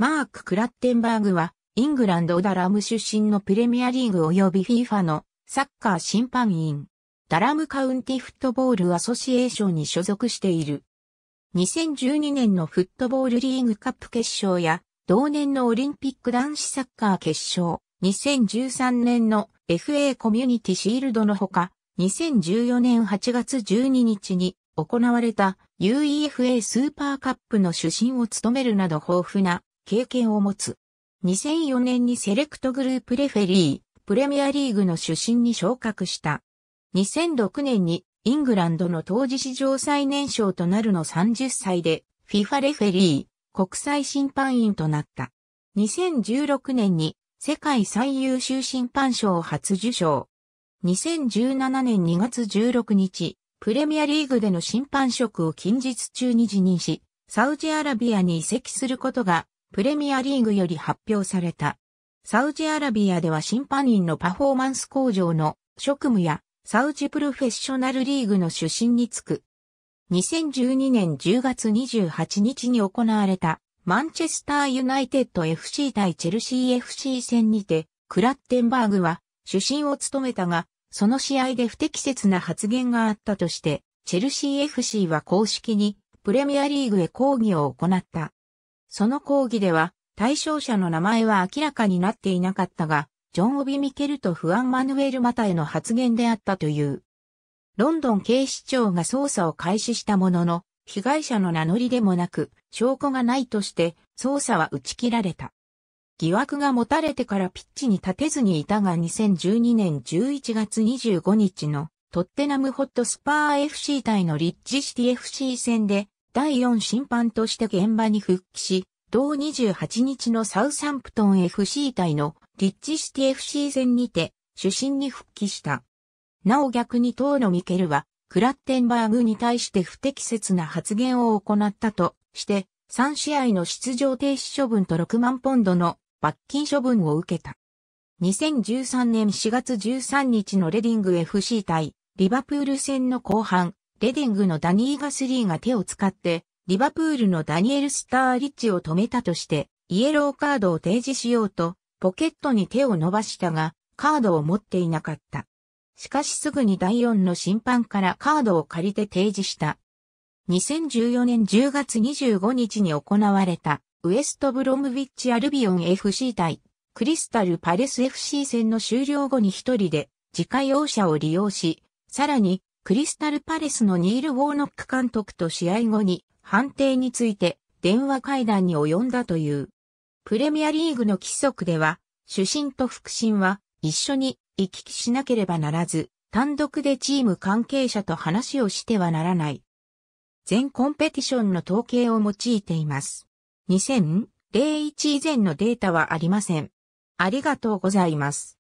マーク・クラッテンバーグは、イングランド・ダラム出身のプレミアリーグ及び FIFA のサッカー審判員、ダラムカウンティフットボールアソシエーションに所属している。2012年のフットボールリーグカップ決勝や、同年のオリンピック男子サッカー決勝、2013年の FA コミュニティシールドのほか、2014年8月12日に行われた UEFA スーパーカップの主審を務めるなど豊富な経験を持つ。2004年にセレクトグループレフェリー、プレミアリーグの出身に昇格した。2006年にイングランドの当時史上最年少となるの30歳で FIFA レフェリー、国際審判員となった。2016年に世界最優秀審判賞を初受賞。2017年2月16日、プレミアリーグでの審判職を近日中に辞任し、サウジアラビアに移籍することがプレミアリーグより発表された。サウジアラビアでは審判員のパフォーマンス向上の職務やサウジプロフェッショナルリーグの主審に就く。2012年10月28日に行われたマンチェスターユナイテッド FC 対チェルシー FC 戦にてクラッテンバーグは主審を務めたが、その試合で不適切な発言があったとして、チェルシー FC は公式にプレミアリーグへ抗議を行った。その講義では、対象者の名前は明らかになっていなかったが、ジョン・オビ・ミケルとフアン・マヌエル・マタへの発言であったという。ロンドン警視庁が捜査を開始したものの、被害者の名乗りでもなく、証拠がないとして、捜査は打ち切られた。疑惑が持たれてからピッチに立てずにいたが2012年11月25日のトッテナムホットスパー FC 対のリッジシティ FC 戦で第4審判として現場に復帰し、同28日のサウサンプトン FC 対のリッチシティ FC 戦にて主審に復帰した。なお逆に当のミケルは、クラッテンバーグに対して不適切な発言を行ったとして、3試合の出場停止処分と6万ポンドの罰金処分を受けた。2013年4月13日のレディング FC 対リバプール戦の後半、レディングのダニー・ガスリーが手を使って、リバプールのダニエル・スター・リッチを止めたとして、イエローカードを提示しようと、ポケットに手を伸ばしたが、カードを持っていなかった。しかしすぐに第4の審判からカードを借りて提示した。2014年10月25日に行われた、ウエストブロムウィッチ・アルビオン FC 対、クリスタル・パレス FC 戦の終了後に一人で、自家用車を利用し、さらに、クリスタルパレスのニール・ウォーノック監督と試合後に判定について電話会談に及んだという。プレミアリーグの規則では、主審と副審は一緒に行き来しなければならず、単独でチーム関係者と話をしてはならない。全コンペティションの統計を用いています。2000、01以前のデータはありません。ありがとうございます。